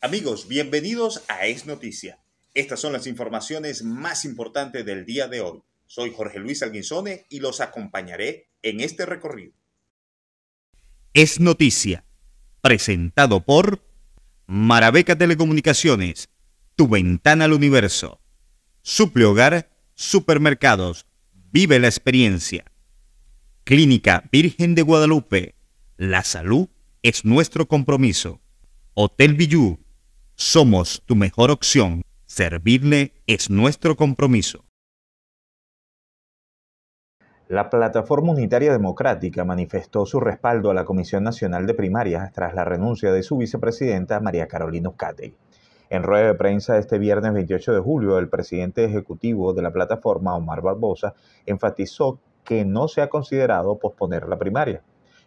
Amigos, bienvenidos a Es Noticia. Estas son las informaciones más importantes del día de hoy. Soy Jorge Luis Alguinzone y los acompañaré en este recorrido. Es Noticia, presentado por Marabeca Telecomunicaciones, tu ventana al universo. Suple Hogar, Supermercados, vive la experiencia. Clínica Virgen de Guadalupe, la salud es nuestro compromiso. Hotel Billú, somos tu mejor opción. Servirle es nuestro compromiso. La Plataforma Unitaria Democrática manifestó su respaldo a la Comisión Nacional de Primarias tras la renuncia de su vicepresidenta María Carolina Uscategui. En rueda de prensa este viernes 28 de julio, el presidente ejecutivo de la plataforma, Omar Barbosa, enfatizó que no se ha considerado posponer la primaria.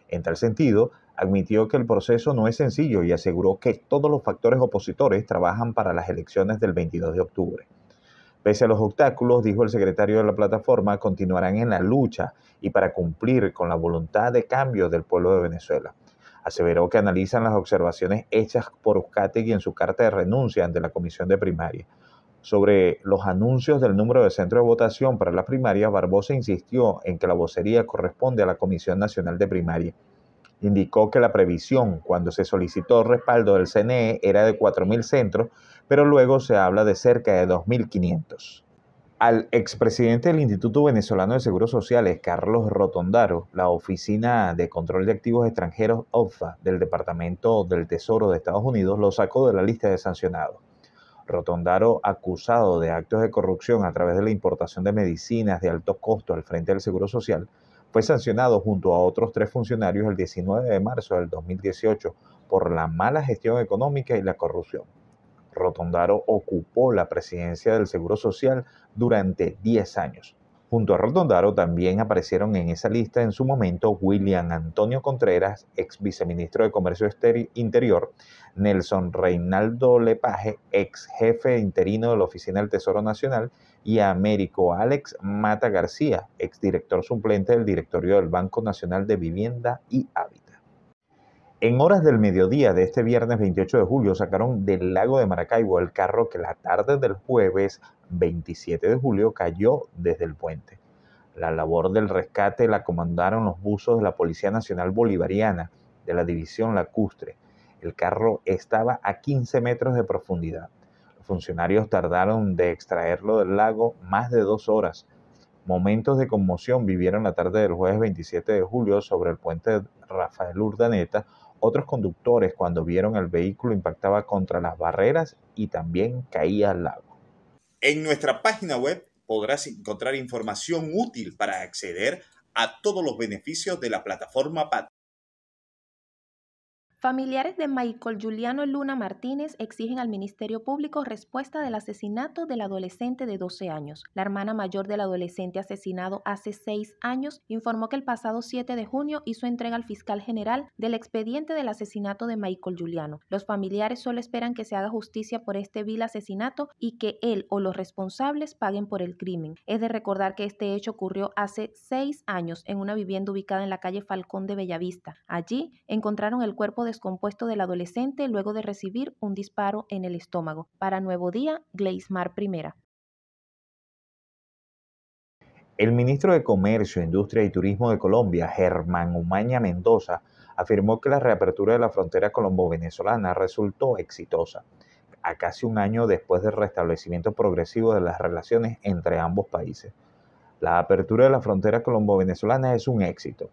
En tal sentido, admitió que el proceso no es sencillo y aseguró que todos los factores opositores trabajan para las elecciones del 22 de octubre. Pese a los obstáculos, dijo el secretario de la plataforma, continuarán en la lucha y para cumplir con la voluntad de cambio del pueblo de Venezuela. Aseveró que analizan las observaciones hechas por y en su carta de renuncia ante la comisión de primaria. Sobre los anuncios del número de centro de votación para la primaria, Barbosa insistió en que la vocería corresponde a la Comisión Nacional de Primaria indicó que la previsión cuando se solicitó respaldo del CNE era de 4.000 centros, pero luego se habla de cerca de 2.500. Al expresidente del Instituto Venezolano de Seguros Sociales, Carlos Rotondaro, la Oficina de Control de Activos Extranjeros, OFA, del Departamento del Tesoro de Estados Unidos, lo sacó de la lista de sancionados. Rotondaro, acusado de actos de corrupción a través de la importación de medicinas de alto costo al frente del Seguro Social, fue sancionado junto a otros tres funcionarios el 19 de marzo del 2018 por la mala gestión económica y la corrupción. Rotondaro ocupó la presidencia del Seguro Social durante 10 años, Junto a Rodondaro, también aparecieron en esa lista en su momento William Antonio Contreras, ex viceministro de Comercio Interior, Nelson Reinaldo Lepage, ex jefe interino de la Oficina del Tesoro Nacional, y Américo Alex Mata García, ex director suplente del Directorio del Banco Nacional de Vivienda y Hábitat. En horas del mediodía de este viernes 28 de julio sacaron del lago de Maracaibo el carro que la tarde del jueves 27 de julio cayó desde el puente. La labor del rescate la comandaron los buzos de la Policía Nacional Bolivariana de la División Lacustre. El carro estaba a 15 metros de profundidad. Los funcionarios tardaron de extraerlo del lago más de dos horas. Momentos de conmoción vivieron la tarde del jueves 27 de julio sobre el puente Rafael Urdaneta otros conductores cuando vieron el vehículo impactaba contra las barreras y también caía al lago. En nuestra página web podrás encontrar información útil para acceder a todos los beneficios de la plataforma PAT. Familiares de Michael Juliano Luna Martínez exigen al Ministerio Público respuesta del asesinato del adolescente de 12 años. La hermana mayor del adolescente asesinado hace seis años informó que el pasado 7 de junio hizo entrega al fiscal general del expediente del asesinato de Michael Juliano. Los familiares solo esperan que se haga justicia por este vil asesinato y que él o los responsables paguen por el crimen. Es de recordar que este hecho ocurrió hace seis años en una vivienda ubicada en la calle Falcón de Bellavista. Allí encontraron el cuerpo de descompuesto del adolescente luego de recibir un disparo en el estómago. Para Nuevo Día, Gleismar I El ministro de Comercio, Industria y Turismo de Colombia, Germán Umaña Mendoza, afirmó que la reapertura de la frontera colombo-venezolana resultó exitosa, a casi un año después del restablecimiento progresivo de las relaciones entre ambos países. La apertura de la frontera colombo-venezolana es un éxito,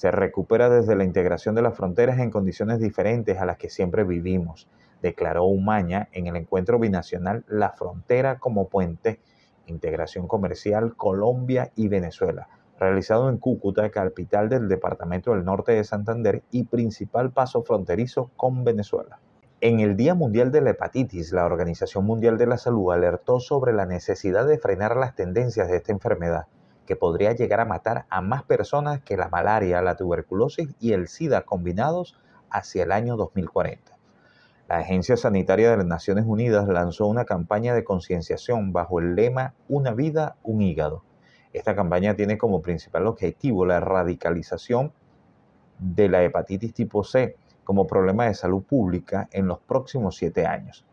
se recupera desde la integración de las fronteras en condiciones diferentes a las que siempre vivimos, declaró Umaña en el encuentro binacional La Frontera como Puente, Integración Comercial Colombia y Venezuela, realizado en Cúcuta, capital del Departamento del Norte de Santander y principal paso fronterizo con Venezuela. En el Día Mundial de la Hepatitis, la Organización Mundial de la Salud alertó sobre la necesidad de frenar las tendencias de esta enfermedad que podría llegar a matar a más personas que la malaria, la tuberculosis y el SIDA combinados hacia el año 2040. La Agencia Sanitaria de las Naciones Unidas lanzó una campaña de concienciación bajo el lema Una vida, un hígado. Esta campaña tiene como principal objetivo la radicalización de la hepatitis tipo C como problema de salud pública en los próximos siete años.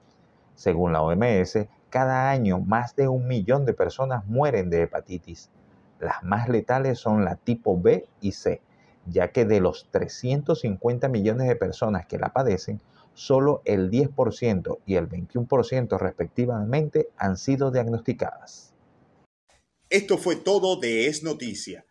Según la OMS, cada año más de un millón de personas mueren de hepatitis las más letales son la tipo B y C, ya que de los 350 millones de personas que la padecen, solo el 10% y el 21% respectivamente han sido diagnosticadas. Esto fue todo de Es Noticia.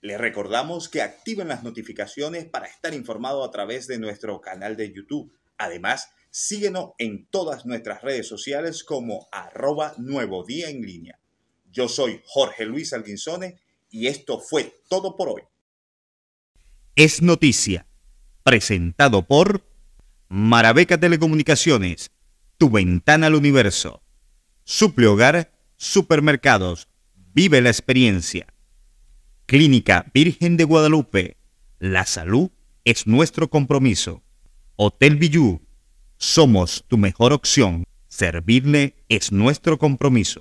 Les recordamos que activen las notificaciones para estar informados a través de nuestro canal de YouTube. Además, síguenos en todas nuestras redes sociales como arroba nuevo día en línea. Yo soy Jorge Luis Alguinzone y esto fue todo por hoy. Es Noticia, presentado por Marabeca Telecomunicaciones, tu ventana al universo. Suple Hogar, Supermercados, vive la experiencia. Clínica Virgen de Guadalupe, la salud es nuestro compromiso. Hotel Billú, somos tu mejor opción, servirle es nuestro compromiso.